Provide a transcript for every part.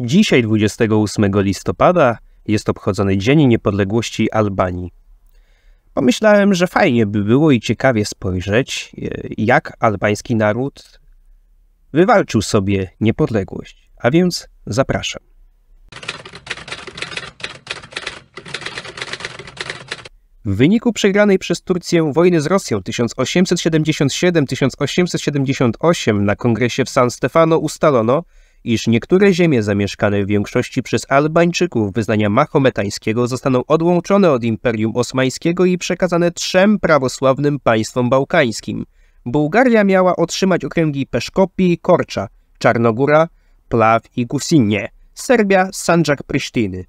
Dzisiaj, 28 listopada, jest obchodzony Dzień Niepodległości Albanii. Pomyślałem, że fajnie by było i ciekawie spojrzeć, e, jak albański naród wywalczył sobie niepodległość. A więc zapraszam. W wyniku przegranej przez Turcję wojny z Rosją 1877-1878 na kongresie w San Stefano ustalono, iż niektóre ziemie zamieszkane w większości przez Albańczyków wyznania mahometańskiego zostaną odłączone od Imperium Osmańskiego i przekazane trzem prawosławnym państwom bałkańskim. Bułgaria miała otrzymać okręgi Peszkopi i Korcza, Czarnogóra, Plaw i Gusinie, Serbia, Sandżak Prysztyny.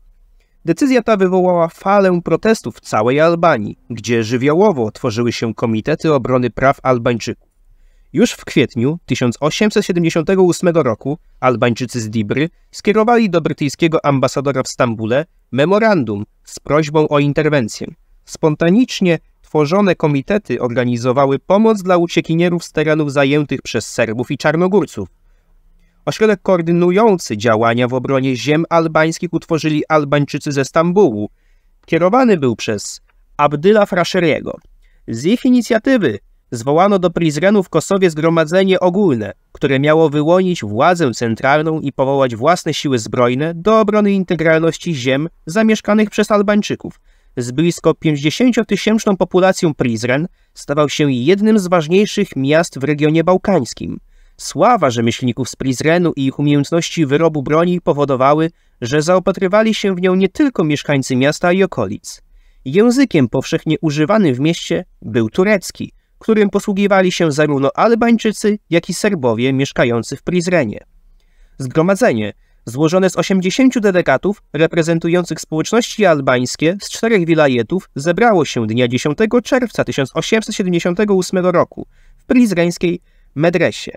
Decyzja ta wywołała falę protestów w całej Albanii, gdzie żywiołowo tworzyły się komitety obrony praw Albańczyków. Już w kwietniu 1878 roku Albańczycy z Dibry skierowali do brytyjskiego ambasadora w Stambule memorandum z prośbą o interwencję. Spontanicznie tworzone komitety organizowały pomoc dla uciekinierów z terenów zajętych przez Serbów i Czarnogórców. Ośrodek koordynujący działania w obronie ziem albańskich utworzyli Albańczycy ze Stambułu. Kierowany był przez Abdyla Fraszeriego. Z ich inicjatywy zwołano do Prizrenu w Kosowie zgromadzenie ogólne, które miało wyłonić władzę centralną i powołać własne siły zbrojne do obrony integralności ziem zamieszkanych przez Albańczyków. Z blisko 50-tysięczną populacją Prizren stawał się jednym z ważniejszych miast w regionie bałkańskim. Sława rzemieślników z Prizrenu i ich umiejętności wyrobu broni powodowały, że zaopatrywali się w nią nie tylko mieszkańcy miasta i okolic. Językiem powszechnie używanym w mieście był turecki – którym posługiwali się zarówno Albańczycy, jak i Serbowie mieszkający w Prizrenie. Zgromadzenie, złożone z 80 delegatów reprezentujących społeczności albańskie z czterech wilajetów, zebrało się dnia 10 czerwca 1878 roku w prizreńskiej medresie.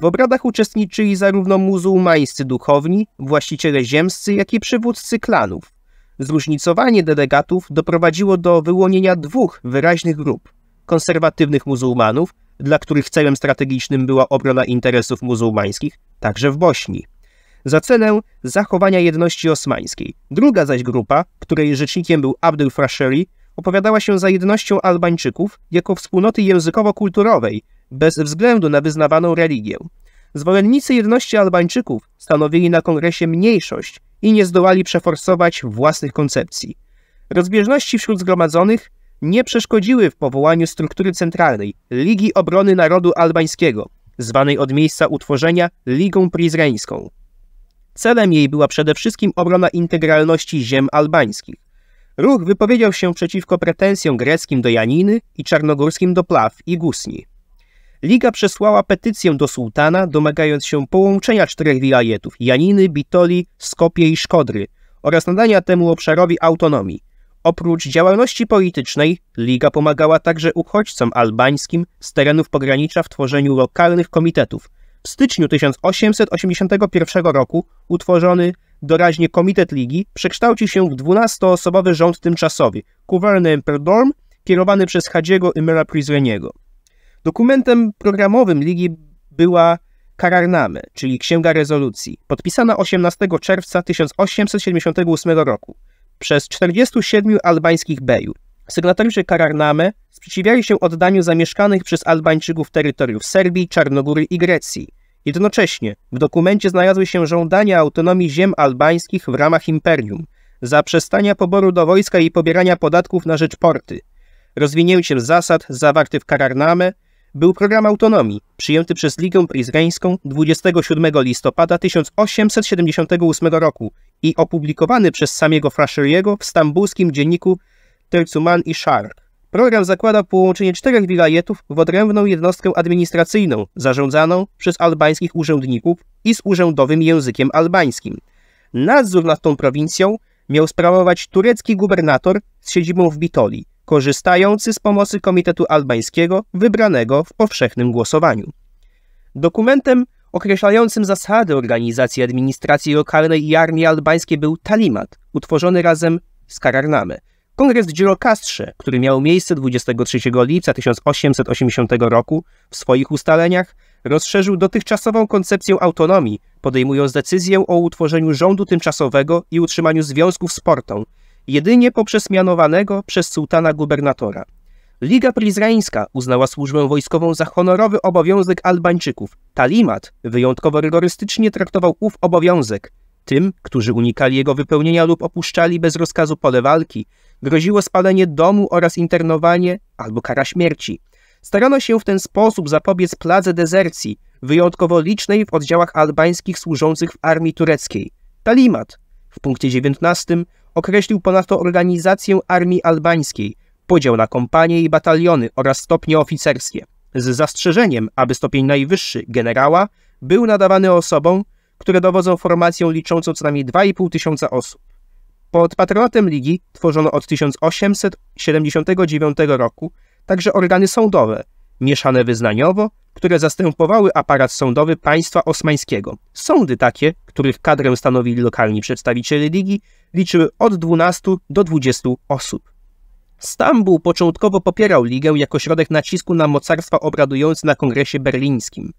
W obradach uczestniczyli zarówno muzułmańscy duchowni, właściciele ziemscy, jak i przywódcy klanów. Zróżnicowanie delegatów doprowadziło do wyłonienia dwóch wyraźnych grup – konserwatywnych muzułmanów, dla których celem strategicznym była obrona interesów muzułmańskich, także w Bośni. Za cenę zachowania jedności osmańskiej. Druga zaś grupa, której rzecznikiem był Abdul Frasheri, opowiadała się za jednością Albańczyków jako wspólnoty językowo-kulturowej, bez względu na wyznawaną religię. Zwolennicy jedności Albańczyków stanowili na kongresie mniejszość i nie zdołali przeforsować własnych koncepcji. Rozbieżności wśród zgromadzonych nie przeszkodziły w powołaniu struktury centralnej Ligi Obrony Narodu Albańskiego, zwanej od miejsca utworzenia Ligą Prizreńską. Celem jej była przede wszystkim obrona integralności ziem albańskich. Ruch wypowiedział się przeciwko pretensjom greckim do Janiny i czarnogórskim do Plaw i Gusni. Liga przesłała petycję do sułtana, domagając się połączenia czterech wilajetów Janiny, Bitoli, Skopie i Szkodry oraz nadania temu obszarowi autonomii, Oprócz działalności politycznej, Liga pomagała także uchodźcom albańskim z terenów pogranicza w tworzeniu lokalnych komitetów. W styczniu 1881 roku utworzony doraźnie Komitet Ligi przekształcił się w 12-osobowy rząd tymczasowy, Gouvernement Dorm, kierowany przez Hadziego Imera Prizreniego. Dokumentem programowym Ligi była Kararname, czyli Księga Rezolucji, podpisana 18 czerwca 1878 roku przez 47 albańskich bejów. Sygnatariusze Kararname sprzeciwiali się oddaniu zamieszkanych przez Albańczyków terytoriów Serbii, Czarnogóry i Grecji. Jednocześnie w dokumencie znalazły się żądania autonomii ziem albańskich w ramach imperium, zaprzestania poboru do wojska i pobierania podatków na rzecz porty. Rozwinięciem zasad zawartych w Kararname był program autonomii przyjęty przez Ligę Prizreńską 27 listopada 1878 roku i opublikowany przez samego Frasheriego w stambulskim dzienniku Tercuman i Shark. Program zakłada połączenie czterech wilajetów w odrębną jednostkę administracyjną, zarządzaną przez albańskich urzędników i z urzędowym językiem albańskim. Nadzór nad tą prowincją miał sprawować turecki gubernator z siedzibą w Bitoli, korzystający z pomocy Komitetu Albańskiego wybranego w powszechnym głosowaniu. Dokumentem Określającym zasady organizacji administracji lokalnej i armii albańskiej był Talimat, utworzony razem z Kararname. Kongres w Dzirokastrze, który miał miejsce 23 lipca 1880 roku, w swoich ustaleniach rozszerzył dotychczasową koncepcję autonomii, podejmując decyzję o utworzeniu rządu tymczasowego i utrzymaniu związków z portą, jedynie poprzez mianowanego przez sułtana gubernatora. Liga Prizreńska uznała służbę wojskową za honorowy obowiązek Albańczyków. Talimat wyjątkowo rygorystycznie traktował ów obowiązek. Tym, którzy unikali jego wypełnienia lub opuszczali bez rozkazu pole walki, groziło spalenie domu oraz internowanie albo kara śmierci. Starano się w ten sposób zapobiec pladze dezercji, wyjątkowo licznej w oddziałach albańskich służących w armii tureckiej. Talimat w punkcie 19 określił ponadto organizację armii albańskiej – podział na kompanie i bataliony oraz stopnie oficerskie, z zastrzeżeniem, aby stopień najwyższy generała był nadawany osobom, które dowodzą formacją liczącą co najmniej 2,5 tysiąca osób. Pod patronatem ligi tworzono od 1879 roku także organy sądowe, mieszane wyznaniowo, które zastępowały aparat sądowy państwa osmańskiego. Sądy takie, których kadrę stanowili lokalni przedstawiciele ligi, liczyły od 12 do 20 osób. Stambuł początkowo popierał ligę jako środek nacisku na mocarstwa obradujące na kongresie berlińskim.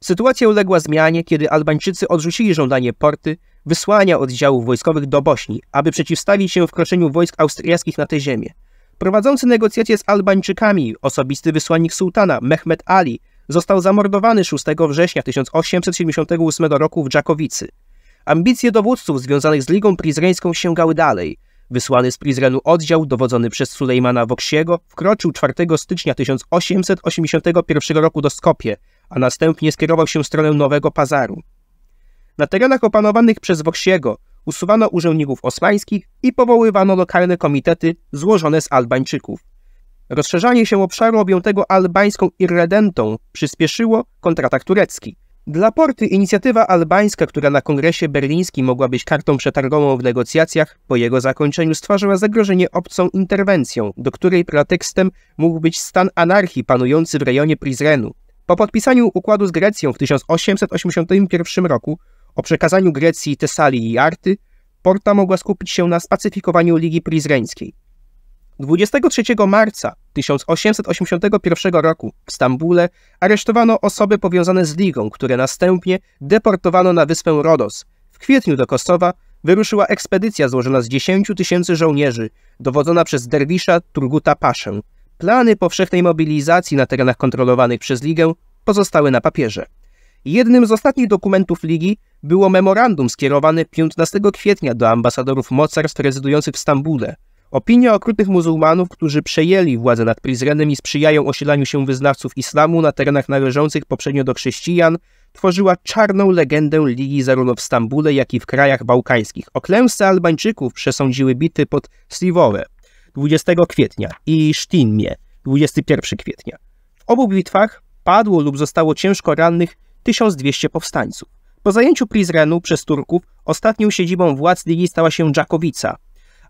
Sytuacja uległa zmianie, kiedy Albańczycy odrzucili żądanie porty, wysłania oddziałów wojskowych do Bośni, aby przeciwstawić się wkroczeniu wojsk austriackich na tę ziemię. Prowadzący negocjacje z Albańczykami, osobisty wysłannik sułtana Mehmet Ali, został zamordowany 6 września 1878 roku w Dżakowicy. Ambicje dowódców związanych z Ligą Prizreńską sięgały dalej – Wysłany z Prizrenu oddział, dowodzony przez Sulejmana Woksiego, wkroczył 4 stycznia 1881 roku do Skopie, a następnie skierował się w stronę Nowego Pazaru. Na terenach opanowanych przez Woksiego usuwano urzędników osmańskich i powoływano lokalne komitety złożone z Albańczyków. Rozszerzanie się obszaru objętego albańską irredentą przyspieszyło kontratak turecki – dla Porty inicjatywa albańska, która na kongresie berlińskim mogła być kartą przetargową w negocjacjach, po jego zakończeniu stwarzała zagrożenie obcą interwencją, do której pretekstem mógł być stan anarchii panujący w rejonie Prizrenu. Po podpisaniu układu z Grecją w 1881 roku o przekazaniu Grecji Tesalii i Arty, Porta mogła skupić się na spacyfikowaniu Ligi Prizreńskiej. 23 marca 1881 roku w Stambule aresztowano osoby powiązane z ligą, które następnie deportowano na wyspę Rodos. W kwietniu do Kosowa wyruszyła ekspedycja złożona z 10 tysięcy żołnierzy, dowodzona przez derwisza Turguta Paszę. Plany powszechnej mobilizacji na terenach kontrolowanych przez ligę pozostały na papierze. Jednym z ostatnich dokumentów Ligi było memorandum skierowane 15 kwietnia do ambasadorów mocarstw rezydujących w Stambule – Opinie okrutnych muzułmanów, którzy przejęli władzę nad Prizrenem i sprzyjają osiedlaniu się wyznawców islamu na terenach należących poprzednio do chrześcijan, tworzyła czarną legendę ligi zarówno w Stambule, jak i w krajach bałkańskich. O klęsce Albańczyków przesądziły bity pod Sliwowe 20 kwietnia i Sztinmie 21 kwietnia. W obu bitwach padło lub zostało ciężko rannych 1200 powstańców. Po zajęciu Prizrenu przez Turków ostatnią siedzibą władz ligi stała się Dżakowica,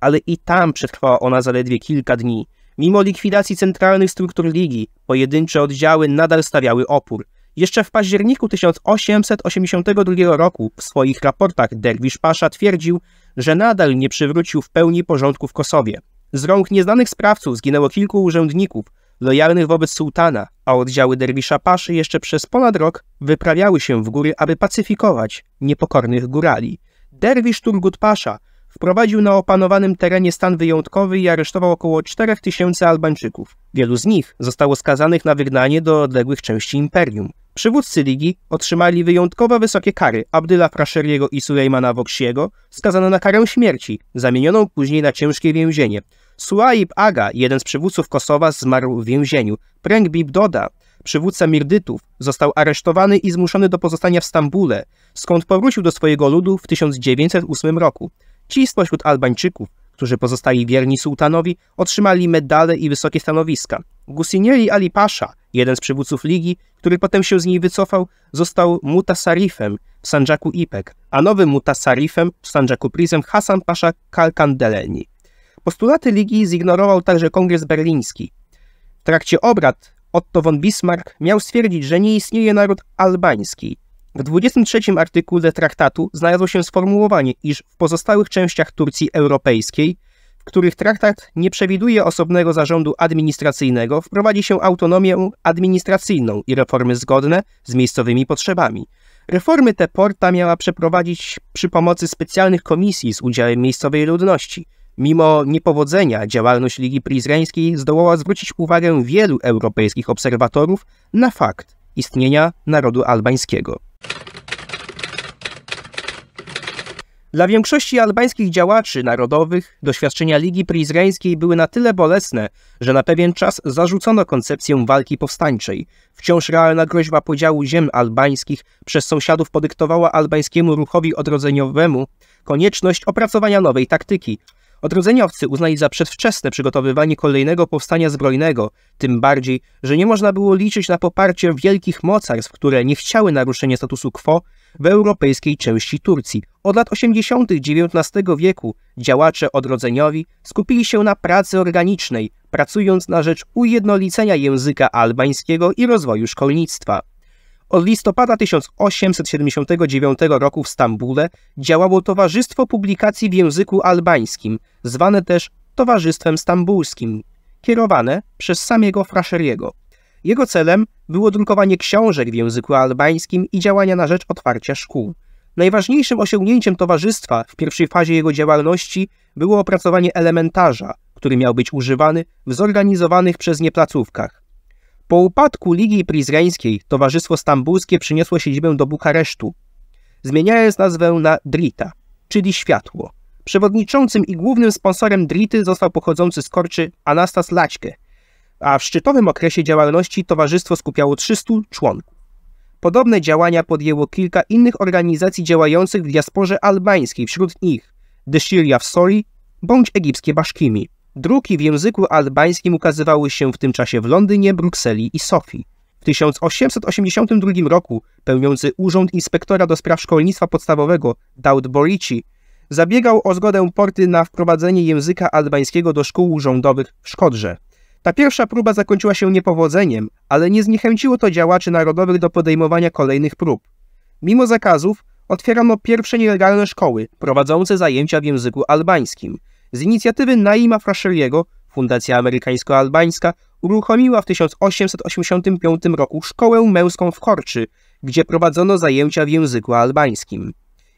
ale i tam przetrwała ona zaledwie kilka dni. Mimo likwidacji centralnych struktur ligi, pojedyncze oddziały nadal stawiały opór. Jeszcze w październiku 1882 roku w swoich raportach Derwisz Pasza twierdził, że nadal nie przywrócił w pełni porządku w Kosowie. Z rąk nieznanych sprawców zginęło kilku urzędników, lojalnych wobec sułtana, a oddziały derwisza Paszy jeszcze przez ponad rok wyprawiały się w góry, aby pacyfikować niepokornych górali. Derwisz Turgut Pasza wprowadził na opanowanym terenie stan wyjątkowy i aresztował około 4000 Albańczyków. Wielu z nich zostało skazanych na wygnanie do odległych części imperium. Przywódcy ligi otrzymali wyjątkowo wysokie kary Abdyla Frasheriego i Sulejmana Woksiego, skazano na karę śmierci, zamienioną później na ciężkie więzienie. Suaib Aga, jeden z przywódców Kosowa, zmarł w więzieniu. Pręgbib Doda, przywódca Mirdytów, został aresztowany i zmuszony do pozostania w Stambule, skąd powrócił do swojego ludu w 1908 roku. Ci spośród Albańczyków, którzy pozostali wierni sułtanowi, otrzymali medale i wysokie stanowiska. Gusinieri Ali Pasha, jeden z przywódców ligi, który potem się z niej wycofał, został mutasarifem w sanjaku Ipek, a nowym mutasarifem w sanjaku Prizem Hasan Pasha Kalkandeleni. Postulaty ligi zignorował także Kongres Berliński. W trakcie obrad Otto von Bismarck miał stwierdzić, że nie istnieje naród albański – w 23 artykule traktatu znalazło się sformułowanie, iż w pozostałych częściach Turcji europejskiej, w których traktat nie przewiduje osobnego zarządu administracyjnego, wprowadzi się autonomię administracyjną i reformy zgodne z miejscowymi potrzebami. Reformy te Porta miała przeprowadzić przy pomocy specjalnych komisji z udziałem miejscowej ludności. Mimo niepowodzenia działalność Ligi Prizreńskiej zdołała zwrócić uwagę wielu europejskich obserwatorów na fakt istnienia narodu albańskiego. Dla większości albańskich działaczy narodowych doświadczenia Ligi Prizreńskiej były na tyle bolesne, że na pewien czas zarzucono koncepcję walki powstańczej. Wciąż realna groźba podziału ziem albańskich przez sąsiadów podyktowała albańskiemu ruchowi odrodzeniowemu konieczność opracowania nowej taktyki. Odrodzeniowcy uznali za przedwczesne przygotowywanie kolejnego powstania zbrojnego, tym bardziej, że nie można było liczyć na poparcie wielkich mocarstw, które nie chciały naruszenia statusu quo w europejskiej części Turcji. Od lat 80. XIX wieku działacze odrodzeniowi skupili się na pracy organicznej, pracując na rzecz ujednolicenia języka albańskiego i rozwoju szkolnictwa. Od listopada 1879 roku w Stambule działało Towarzystwo Publikacji w Języku Albańskim, zwane też Towarzystwem Stambulskim, kierowane przez samego Fraszeriego. Jego celem było drukowanie książek w języku albańskim i działania na rzecz otwarcia szkół. Najważniejszym osiągnięciem towarzystwa w pierwszej fazie jego działalności było opracowanie elementarza, który miał być używany w zorganizowanych przez nie placówkach. Po upadku Ligi Prizreńskiej Towarzystwo Stambulskie przyniosło siedzibę do Bukaresztu, zmieniając nazwę na Drita, czyli światło. Przewodniczącym i głównym sponsorem Drity został pochodzący z Korczy Anastas Laćke, a w szczytowym okresie działalności towarzystwo skupiało 300 członków. Podobne działania podjęło kilka innych organizacji działających w diasporze albańskiej, wśród nich Deschiria w Soli bądź egipskie Baszkimi. Druki w języku albańskim ukazywały się w tym czasie w Londynie, Brukseli i Sofii. W 1882 roku pełniący urząd inspektora do spraw szkolnictwa podstawowego Daud Borici zabiegał o zgodę porty na wprowadzenie języka albańskiego do szkół rządowych w Szkodrze. Ta pierwsza próba zakończyła się niepowodzeniem, ale nie zniechęciło to działaczy narodowych do podejmowania kolejnych prób. Mimo zakazów, otwierano pierwsze nielegalne szkoły prowadzące zajęcia w języku albańskim. Z inicjatywy Naima Frasheriego Fundacja Amerykańsko-Albańska uruchomiła w 1885 roku szkołę męską w Korczy, gdzie prowadzono zajęcia w języku albańskim.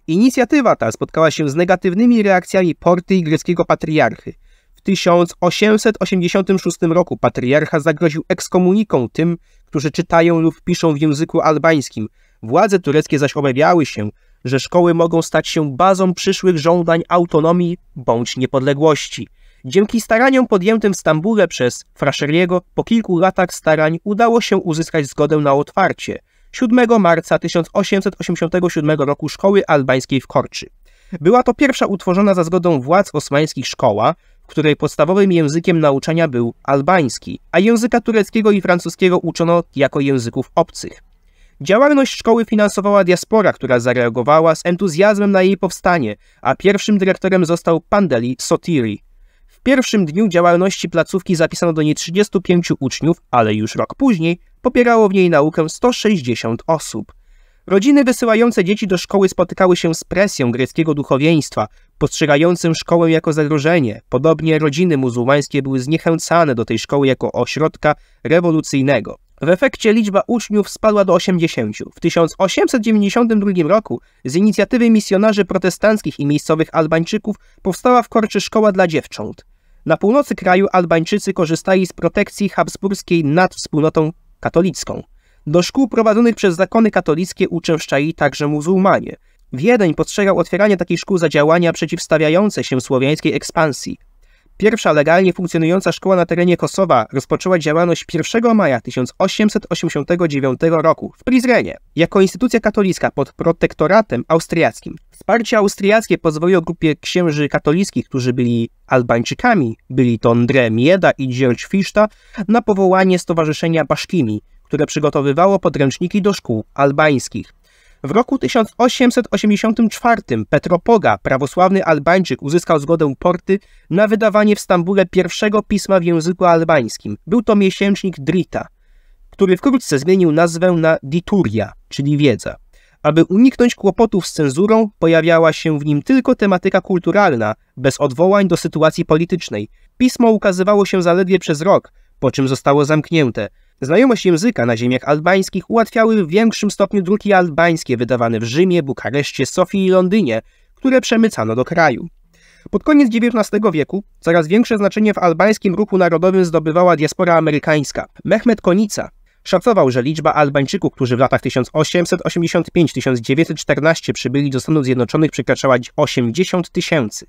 Inicjatywa ta spotkała się z negatywnymi reakcjami porty i greckiego patriarchy – 1886 roku patriarcha zagroził ekskomuniką tym, którzy czytają lub piszą w języku albańskim. Władze tureckie zaś obawiały się, że szkoły mogą stać się bazą przyszłych żądań autonomii bądź niepodległości. Dzięki staraniom podjętym w Stambule przez Fraszeriego po kilku latach starań udało się uzyskać zgodę na otwarcie 7 marca 1887 roku szkoły albańskiej w Korczy. Była to pierwsza utworzona za zgodą władz osmańskich szkoła, której podstawowym językiem nauczania był albański, a języka tureckiego i francuskiego uczono jako języków obcych. Działalność szkoły finansowała diaspora, która zareagowała z entuzjazmem na jej powstanie, a pierwszym dyrektorem został Pandeli Sotiri. W pierwszym dniu działalności placówki zapisano do niej 35 uczniów, ale już rok później popierało w niej naukę 160 osób. Rodziny wysyłające dzieci do szkoły spotykały się z presją greckiego duchowieństwa, postrzegającym szkołę jako zagrożenie. Podobnie rodziny muzułmańskie były zniechęcane do tej szkoły jako ośrodka rewolucyjnego. W efekcie liczba uczniów spadła do 80. W 1892 roku z inicjatywy misjonarzy protestanckich i miejscowych Albańczyków powstała w Korczy szkoła dla dziewcząt. Na północy kraju Albańczycy korzystali z protekcji habsburskiej nad wspólnotą katolicką. Do szkół prowadzonych przez zakony katolickie uczęszczali także muzułmanie – Wiedeń postrzegał otwieranie takich szkół za działania przeciwstawiające się słowiańskiej ekspansji. Pierwsza legalnie funkcjonująca szkoła na terenie Kosowa rozpoczęła działalność 1 maja 1889 roku w Prizrenie jako instytucja katolicka pod protektoratem austriackim. Wsparcie austriackie pozwoliło grupie księży katolickich, którzy byli Albańczykami, byli to Andrzej Mieda i Dzierć Fiszta, na powołanie Stowarzyszenia Baszkimi, które przygotowywało podręczniki do szkół albańskich. W roku 1884 Petropoga, prawosławny Albańczyk, uzyskał zgodę porty na wydawanie w Stambule pierwszego pisma w języku albańskim. Był to miesięcznik Drita, który wkrótce zmienił nazwę na Dituria, czyli wiedza. Aby uniknąć kłopotów z cenzurą, pojawiała się w nim tylko tematyka kulturalna, bez odwołań do sytuacji politycznej. Pismo ukazywało się zaledwie przez rok, po czym zostało zamknięte – Znajomość języka na ziemiach albańskich ułatwiały w większym stopniu druki albańskie wydawane w Rzymie, Bukareszcie, Sofii i Londynie, które przemycano do kraju. Pod koniec XIX wieku coraz większe znaczenie w albańskim ruchu narodowym zdobywała diaspora amerykańska. Mehmet Konica szacował, że liczba Albańczyków, którzy w latach 1885-1914 przybyli do Stanów Zjednoczonych przekraczała 80 tysięcy.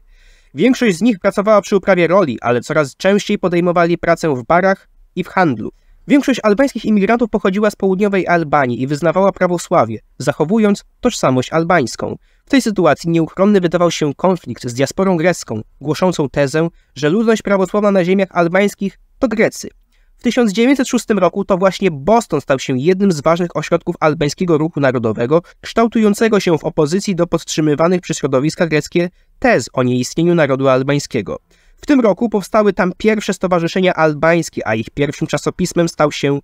Większość z nich pracowała przy uprawie roli, ale coraz częściej podejmowali pracę w barach i w handlu. Większość albańskich imigrantów pochodziła z południowej Albanii i wyznawała prawosławie, zachowując tożsamość albańską. W tej sytuacji nieuchronny wydawał się konflikt z diasporą grecką, głoszącą tezę, że ludność prawosławna na ziemiach albańskich to Grecy. W 1906 roku to właśnie Boston stał się jednym z ważnych ośrodków albańskiego ruchu narodowego, kształtującego się w opozycji do podtrzymywanych przez środowiska greckie tez o nieistnieniu narodu albańskiego. W tym roku powstały tam pierwsze stowarzyszenia albańskie, a ich pierwszym czasopismem stał się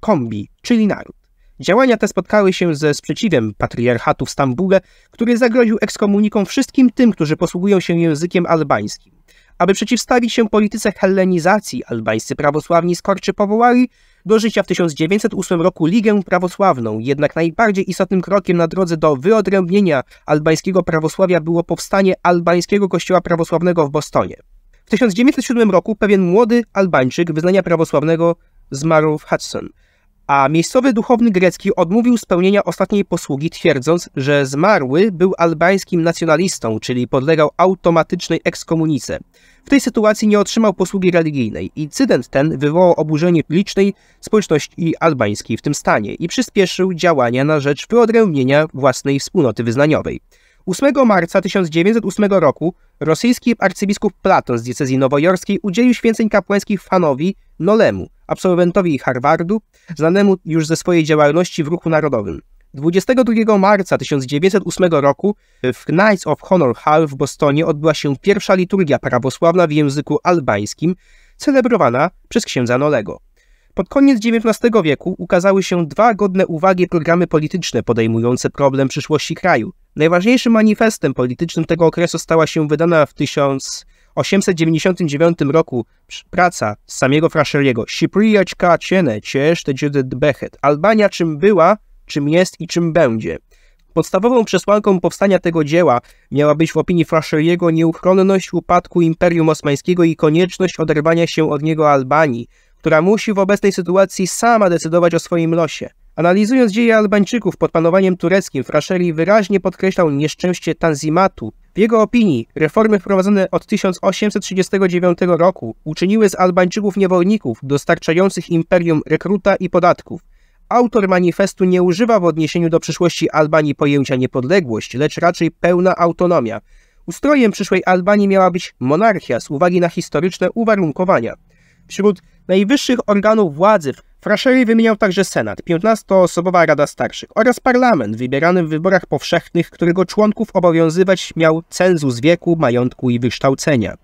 Kombi, czyli Naród. Działania te spotkały się ze sprzeciwem patriarchatu w Stambule, który zagroził ekskomuniką wszystkim tym, którzy posługują się językiem albańskim. Aby przeciwstawić się polityce hellenizacji, albańscy prawosławni skorczy powołali do życia w 1908 roku Ligę Prawosławną, jednak najbardziej istotnym krokiem na drodze do wyodrębnienia albańskiego prawosławia było powstanie albańskiego kościoła prawosławnego w Bostonie. W 1907 roku pewien młody Albańczyk wyznania prawosławnego zmarł w Hudson, a miejscowy duchowny grecki odmówił spełnienia ostatniej posługi, twierdząc, że zmarły był albańskim nacjonalistą, czyli podlegał automatycznej ekskomunice. W tej sytuacji nie otrzymał posługi religijnej. Incydent ten wywołał oburzenie licznej społeczności albańskiej w tym stanie i przyspieszył działania na rzecz wyodrębnienia własnej wspólnoty wyznaniowej. 8 marca 1908 roku rosyjski arcybiskup Platon z diecezji nowojorskiej udzielił święceń kapłańskich fanowi Nolemu, absolwentowi Harvardu, znanemu już ze swojej działalności w ruchu narodowym. 22 marca 1908 roku w Knights of Honor Hall w Bostonie odbyła się pierwsza liturgia prawosławna w języku albańskim, celebrowana przez księdza Nolego. Pod koniec XIX wieku ukazały się dwa godne uwagi programy polityczne podejmujące problem przyszłości kraju – Najważniejszym manifestem politycznym tego okresu stała się wydana w 1899 roku praca samego Frasheriego Sipriaćka Ciene Ciesz behet”. Albania czym była, czym jest i czym będzie. Podstawową przesłanką powstania tego dzieła miała być w opinii Frasheriego nieuchronność upadku Imperium Osmańskiego i konieczność oderwania się od niego Albanii, która musi w obecnej sytuacji sama decydować o swoim losie. Analizując dzieje Albańczyków pod panowaniem tureckim, Fraszeli wyraźnie podkreślał nieszczęście Tanzimatu. W jego opinii reformy wprowadzone od 1839 roku uczyniły z Albańczyków niewolników dostarczających imperium rekruta i podatków. Autor manifestu nie używa w odniesieniu do przyszłości Albanii pojęcia niepodległość, lecz raczej pełna autonomia. Ustrojem przyszłej Albanii miała być monarchia z uwagi na historyczne uwarunkowania. Wśród najwyższych organów władzy Frasheri wymieniał także Senat, 15-osobowa Rada Starszych oraz Parlament wybierany w wyborach powszechnych, którego członków obowiązywać miał cenzus wieku, majątku i wykształcenia.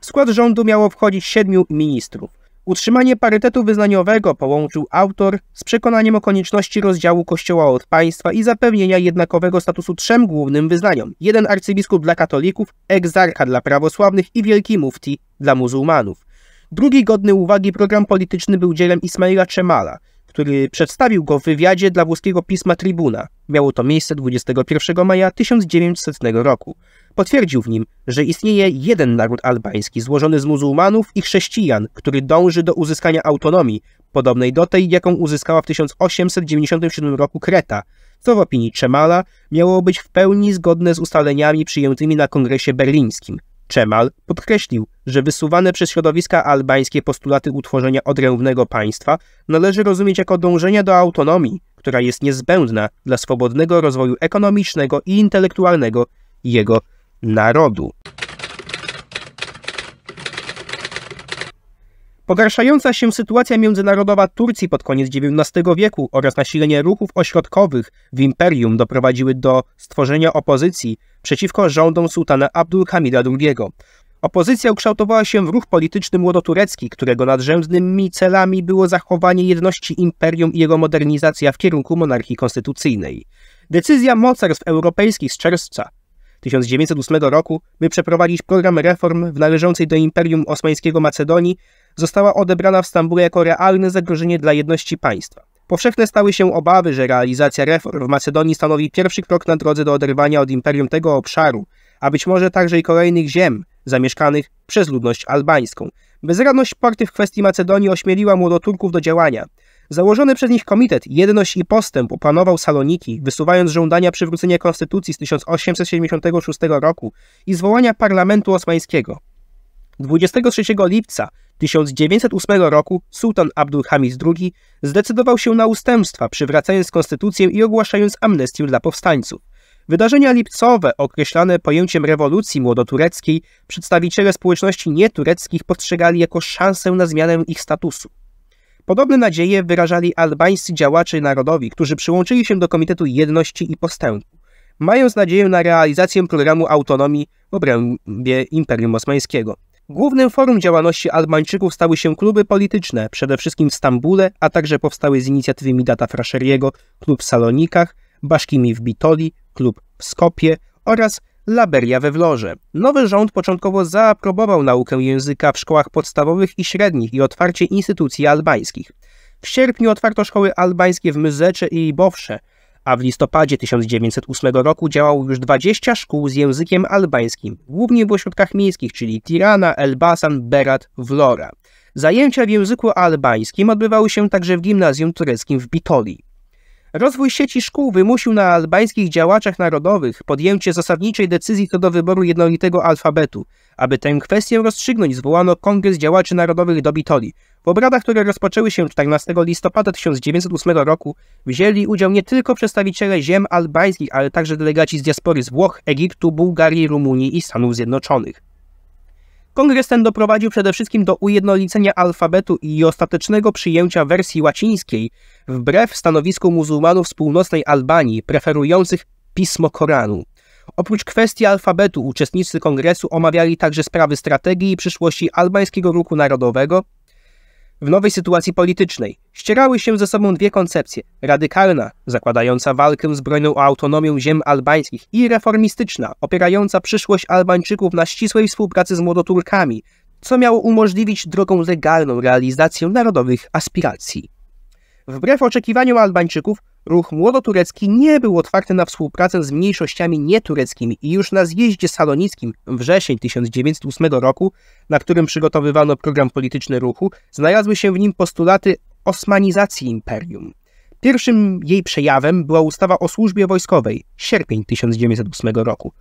W skład rządu miało wchodzić siedmiu ministrów. Utrzymanie parytetu wyznaniowego połączył autor z przekonaniem o konieczności rozdziału Kościoła od państwa i zapewnienia jednakowego statusu trzem głównym wyznaniom. Jeden arcybiskup dla katolików, egzarcha dla prawosławnych i wielki mufti dla muzułmanów. Drugi godny uwagi program polityczny był dziełem Ismaila Czemala, który przedstawił go w wywiadzie dla włoskiego pisma Tribuna. Miało to miejsce 21 maja 1900 roku. Potwierdził w nim, że istnieje jeden naród albański złożony z muzułmanów i chrześcijan, który dąży do uzyskania autonomii, podobnej do tej, jaką uzyskała w 1897 roku Kreta, co w opinii Czemala miało być w pełni zgodne z ustaleniami przyjętymi na kongresie berlińskim. Czemal podkreślił, że wysuwane przez środowiska albańskie postulaty utworzenia odrębnego państwa należy rozumieć jako dążenia do autonomii, która jest niezbędna dla swobodnego rozwoju ekonomicznego i intelektualnego jego narodu. Pogarszająca się sytuacja międzynarodowa Turcji pod koniec XIX wieku oraz nasilenie ruchów ośrodkowych w imperium doprowadziły do stworzenia opozycji przeciwko rządom sułtana Abdulhamida II. Opozycja ukształtowała się w ruch polityczny młodoturecki, którego nadrzędnymi celami było zachowanie jedności imperium i jego modernizacja w kierunku monarchii konstytucyjnej. Decyzja mocarstw europejskich z czerwca 1908 roku, by przeprowadzić program reform w należącej do Imperium Osmańskiego Macedonii, została odebrana w Stambule jako realne zagrożenie dla jedności państwa. Powszechne stały się obawy, że realizacja reform w Macedonii stanowi pierwszy krok na drodze do oderwania od imperium tego obszaru, a być może także i kolejnych ziem zamieszkanych przez ludność albańską. Bezradność porty w kwestii Macedonii ośmieliła młodoturków do działania. Założony przez nich komitet Jedność i Postęp opanował Saloniki, wysuwając żądania przywrócenia konstytucji z 1876 roku i zwołania parlamentu osmańskiego. 23 lipca 1908 roku sułtan Hamid II zdecydował się na ustępstwa, przywracając konstytucję i ogłaszając amnestię dla powstańców. Wydarzenia lipcowe, określane pojęciem rewolucji młodotureckiej, przedstawiciele społeczności nietureckich postrzegali jako szansę na zmianę ich statusu. Podobne nadzieje wyrażali albańscy działacze narodowi, którzy przyłączyli się do Komitetu Jedności i Postępu, mając nadzieję na realizację programu autonomii w obrębie Imperium Osmańskiego. Głównym forum działalności Albańczyków stały się kluby polityczne, przede wszystkim w Stambule, a także powstały z inicjatywy Midata Frasheriego klub w Salonikach, Baszkimi w Bitoli, klub w Skopie oraz Laberia we Wlorze. Nowy rząd początkowo zaaprobował naukę języka w szkołach podstawowych i średnich i otwarcie instytucji albańskich. W sierpniu otwarto szkoły albańskie w Myzecze i Bowsze – a w listopadzie 1908 roku działał już 20 szkół z językiem albańskim, głównie w ośrodkach miejskich, czyli Tirana, Elbasan, Berat, Vlora. Zajęcia w języku albańskim odbywały się także w gimnazjum tureckim w Bitoli. Rozwój sieci szkół wymusił na albańskich działaczach narodowych podjęcie zasadniczej decyzji co do wyboru jednolitego alfabetu. Aby tę kwestię rozstrzygnąć, zwołano Kongres Działaczy Narodowych do Bitoli. W obradach, które rozpoczęły się 14 listopada 1908 roku, wzięli udział nie tylko przedstawiciele ziem albańskich, ale także delegaci z diaspory z Włoch, Egiptu, Bułgarii, Rumunii i Stanów Zjednoczonych. Kongres ten doprowadził przede wszystkim do ujednolicenia alfabetu i ostatecznego przyjęcia wersji łacińskiej, wbrew stanowisku muzułmanów z północnej Albanii, preferujących pismo Koranu. Oprócz kwestii alfabetu, uczestnicy kongresu omawiali także sprawy strategii i przyszłości albańskiego ruchu narodowego, w nowej sytuacji politycznej ścierały się ze sobą dwie koncepcje: radykalna, zakładająca walkę zbrojną o autonomię ziem albańskich, i reformistyczna, opierająca przyszłość Albańczyków na ścisłej współpracy z młodoturkami, co miało umożliwić drogą legalną realizację narodowych aspiracji. Wbrew oczekiwaniom Albańczyków, Ruch młodoturecki nie był otwarty na współpracę z mniejszościami nietureckimi i już na zjeździe salonickim wrzesień 1908 roku, na którym przygotowywano program polityczny ruchu, znalazły się w nim postulaty osmanizacji imperium. Pierwszym jej przejawem była ustawa o służbie wojskowej, sierpień 1908 roku,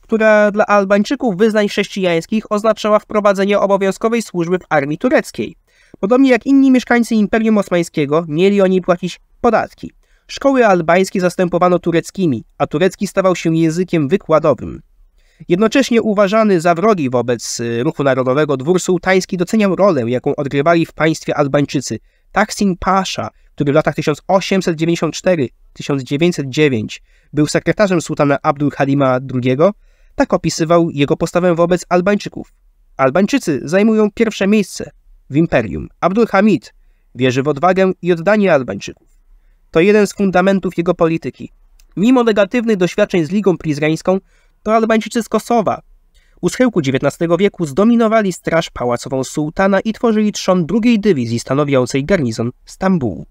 która dla Albańczyków wyznań chrześcijańskich oznaczała wprowadzenie obowiązkowej służby w armii tureckiej. Podobnie jak inni mieszkańcy Imperium Osmańskiego, mieli oni płacić podatki. Szkoły albańskie zastępowano tureckimi, a turecki stawał się językiem wykładowym. Jednocześnie uważany za wrogi wobec y, ruchu narodowego dwór sułtański doceniał rolę, jaką odgrywali w państwie Albańczycy. Taksin Pasza, który w latach 1894-1909 był sekretarzem sułtana Abdul Halima II, tak opisywał jego postawę wobec Albańczyków. Albańczycy zajmują pierwsze miejsce w imperium. Abdul Hamid wierzy w odwagę i oddanie Albańczyków to jeden z fundamentów jego polityki. Mimo negatywnych doświadczeń z Ligą Prizreńską, to Albańczycy z Kosowa u schyłku XIX wieku zdominowali straż pałacową sułtana i tworzyli trzon drugiej dywizji stanowiącej garnizon Stambułu.